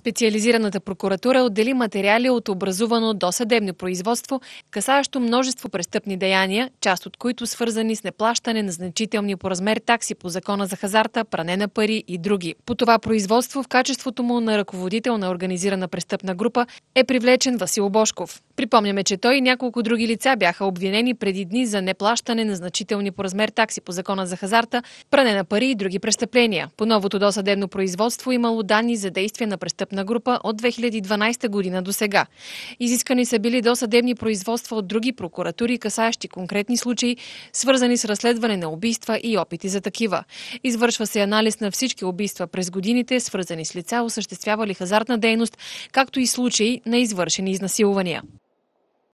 Специализираната прокуратура отдели материали от образувано досъдебно производство, касаещо множество престъпни деяния, част от които свързани с неплащане на значителни по размер такси по закона за хазарта, пране на пари и други. По това производство в качеството му на ръководител на организирана престъпна група е привлечен Васил Бошков. Припомняме, че той и няколко други лица бяха обвинени преди дни за неплащане на значителни по размер такси по закона за хазарта, пране на пари и други престъпления. По новото досъдебно производство имало данни за действия на престъпна престъпна група от 2012 година до сега. Изискани са били досъдебни производства от други прокуратури, касаещи конкретни случаи, свързани с разследване на убийства и опити за такива. Извършва се анализ на всички убийства през годините, свързани с лица, осъществявали хазартна дейност, както и случаи на извършени изнасилвания.